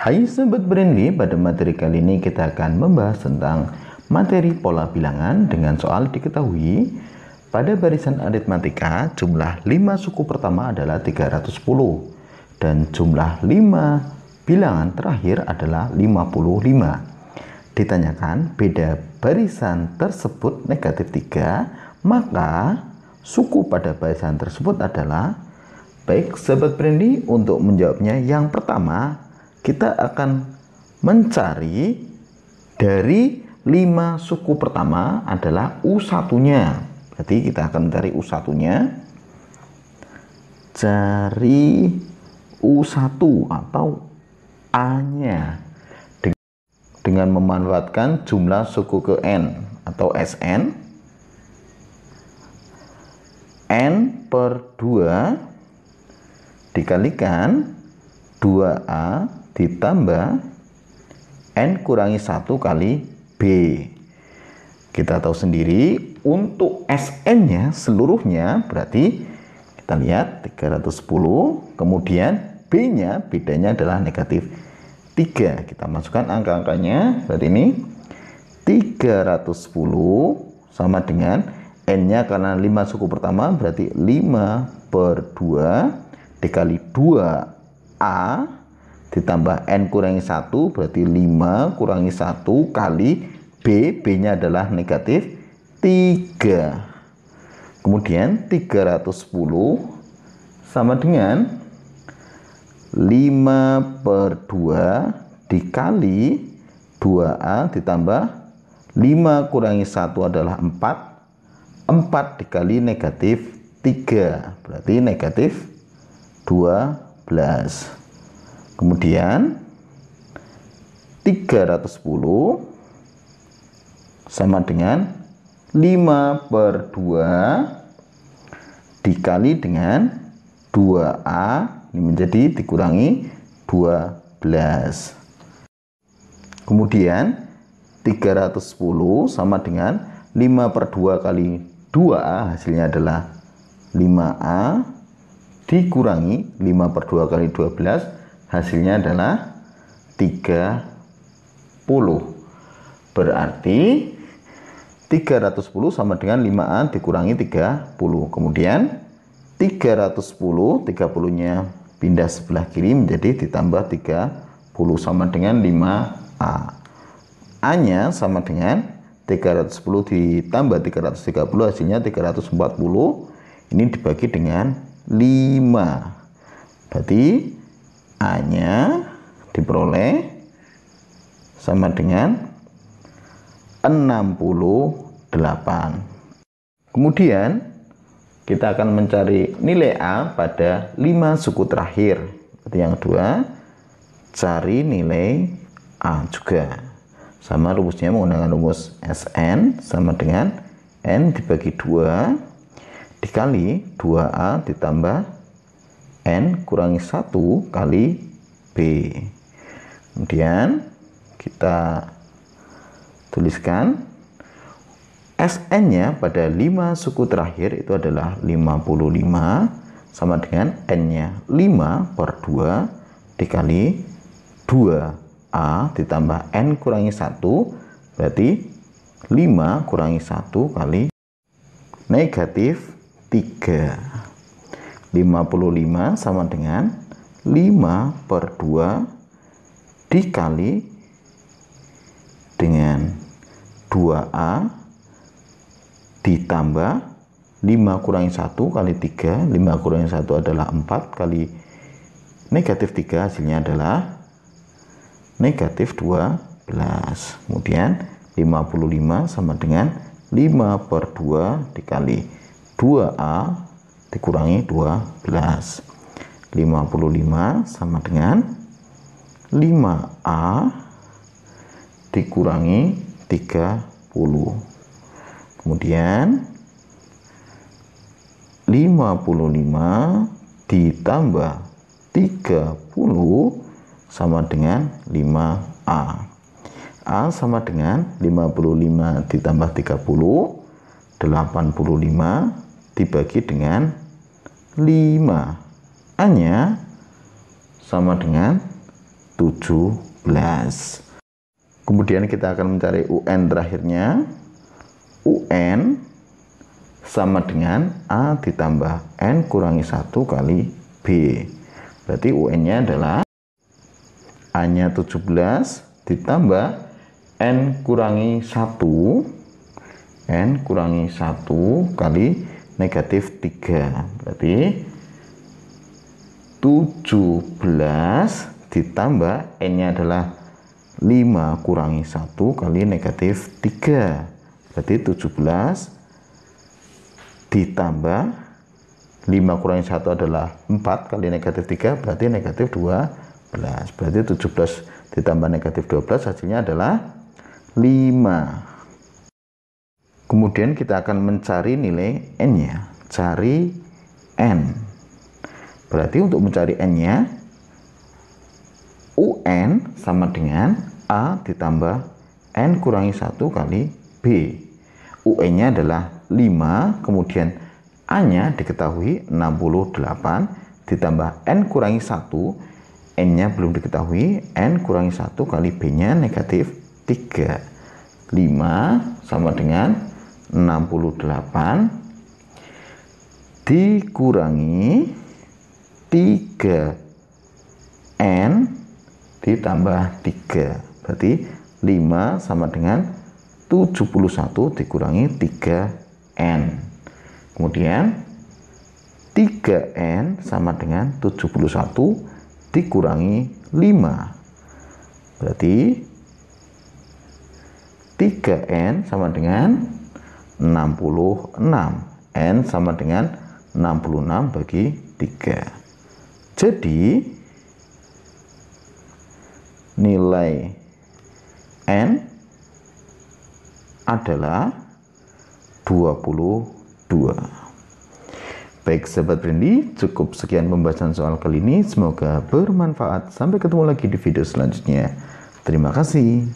Hai Sobat Brandly, pada materi kali ini kita akan membahas tentang materi pola bilangan dengan soal diketahui pada barisan aritmatika jumlah 5 suku pertama adalah 310 dan jumlah 5 bilangan terakhir adalah 55. Ditanyakan beda barisan tersebut negatif 3 maka suku pada barisan tersebut adalah baik sahabat Brandly untuk menjawabnya yang pertama kita akan mencari dari lima suku pertama adalah U1-nya. Berarti kita akan mencari U1-nya. Cari U1 atau A-nya dengan memanfaatkan jumlah suku ke N atau SN. N per 2 dikalikan 2A ditambah N kurangi 1 kali B. Kita tahu sendiri untuk SN-nya seluruhnya berarti kita lihat 310, kemudian B-nya bedanya adalah negatif 3. Kita masukkan angka-angkanya, berarti ini 310 sama dengan N-nya karena 5 suku pertama berarti 5 per 2 dikali 2A ditambah N kurangi 1 berarti 5 kurangi 1 kali B, B-nya adalah negatif 3. Kemudian 310 sama dengan 5 per 2 dikali 2A ditambah 5 kurangi 1 adalah 4. 4 dikali negatif 3 berarti negatif 12. Kemudian 310 sama dengan 5 per 2 dikali dengan 2A ini menjadi dikurangi 12 kemudian 310 sama dengan 5 per 2 kali 2A hasilnya adalah 5A dikurangi 5 per 2 kali 12 hasilnya adalah 30 berarti 310 sama dengan 5A dikurangi 30 kemudian 310 30 nya pindah sebelah kiri menjadi ditambah 30 sama dengan 5A A nya sama dengan 310 ditambah 330 hasilnya 340 ini dibagi dengan 5 berarti A-nya diperoleh sama dengan 68. Kemudian kita akan mencari nilai A pada 5 suku terakhir. Berarti yang kedua, cari nilai A juga. Sama rumusnya menggunakan rumus Sn sama dengan N dibagi 2 dikali 2A ditambah N kurangi 1 kali B. Kemudian kita tuliskan SN-nya pada 5 suku terakhir itu adalah 55 sama dengan N-nya 5 per 2 dikali 2A ditambah N kurangi 1 berarti 5 kurangi 1 kali negatif 3. 55 sama dengan 5 per 2 dikali dengan 2A ditambah 5 kurangi 1 kali 3 5 kurangi 1 adalah 4 kali negatif 3 hasilnya adalah negatif 12 kemudian 55 sama dengan 5 per 2 dikali 2A dikurangi 12 55 sama dengan 5A dikurangi 30 kemudian 55 ditambah 30 sama dengan 5A. A sama dengan 55 ditambah 30, 85 dibagi dengan 5 hanya sama dengan 17 kemudian kita akan mencari UN terakhirnya UN sama dengan A ditambah N kurangi 1 kali B berarti UN nya adalah A nya 17 ditambah N kurangi 1 N kurangi 1 kali negatif 3 berarti 17 ditambah n-nya adalah 5 kurangi 1 kali negatif 3 berarti 17 ditambah 5 kurangi 1 adalah 4 kali negatif 3 berarti negatif 12 berarti 17 ditambah negatif 12 hasilnya adalah 5 Kemudian kita akan mencari nilai n-nya. Cari n. Berarti untuk mencari n-nya, un sama dengan a ditambah n kurangi 1 kali b. UN-nya adalah 5, kemudian A-nya diketahui 68, ditambah N kurangi 1, N-nya belum diketahui, N kurangi 1 kali B-nya negatif 3. 5 sama dengan 68 dikurangi 3N ditambah 3 berarti 5 sama dengan 71 dikurangi 3N kemudian 3N sama dengan 71 dikurangi 5 berarti 3N sama dengan 66. N sama dengan 66 bagi 3. Jadi, nilai N adalah 22. Baik sahabat Brindi, cukup sekian pembahasan soal kali ini. Semoga bermanfaat. Sampai ketemu lagi di video selanjutnya. Terima kasih.